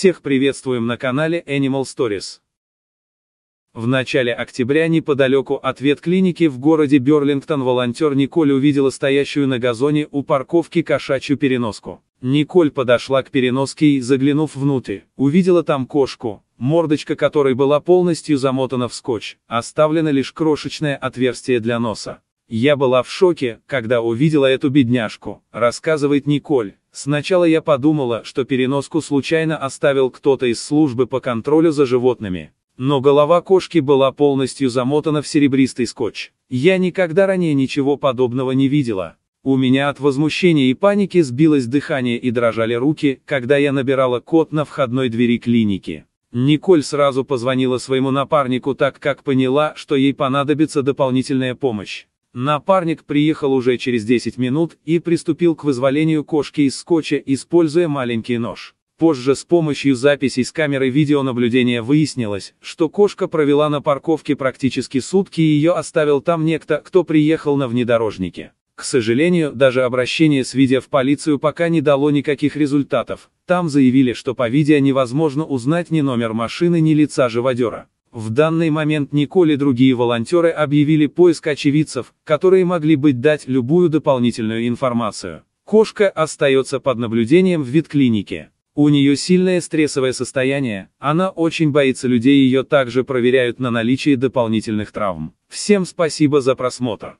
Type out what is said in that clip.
Всех приветствуем на канале Animal Stories. В начале октября неподалеку от ветклиники в городе Берлингтон волонтер Николь увидела стоящую на газоне у парковки кошачью переноску. Николь подошла к переноске и, заглянув внутрь, увидела там кошку, мордочка которой была полностью замотана в скотч, оставлено лишь крошечное отверстие для носа. «Я была в шоке, когда увидела эту бедняжку», — рассказывает Николь. Сначала я подумала, что переноску случайно оставил кто-то из службы по контролю за животными. Но голова кошки была полностью замотана в серебристый скотч. Я никогда ранее ничего подобного не видела. У меня от возмущения и паники сбилось дыхание и дрожали руки, когда я набирала код на входной двери клиники. Николь сразу позвонила своему напарнику так, как поняла, что ей понадобится дополнительная помощь. Напарник приехал уже через 10 минут и приступил к вызволению кошки из скотча, используя маленький нож. Позже с помощью записей с камеры видеонаблюдения выяснилось, что кошка провела на парковке практически сутки и ее оставил там некто, кто приехал на внедорожнике. К сожалению, даже обращение с видео в полицию пока не дало никаких результатов. Там заявили, что по видео невозможно узнать ни номер машины, ни лица живодера. В данный момент Николь и другие волонтеры объявили поиск очевидцев, которые могли бы дать любую дополнительную информацию. Кошка остается под наблюдением в ветклинике. У нее сильное стрессовое состояние, она очень боится людей, ее также проверяют на наличие дополнительных травм. Всем спасибо за просмотр.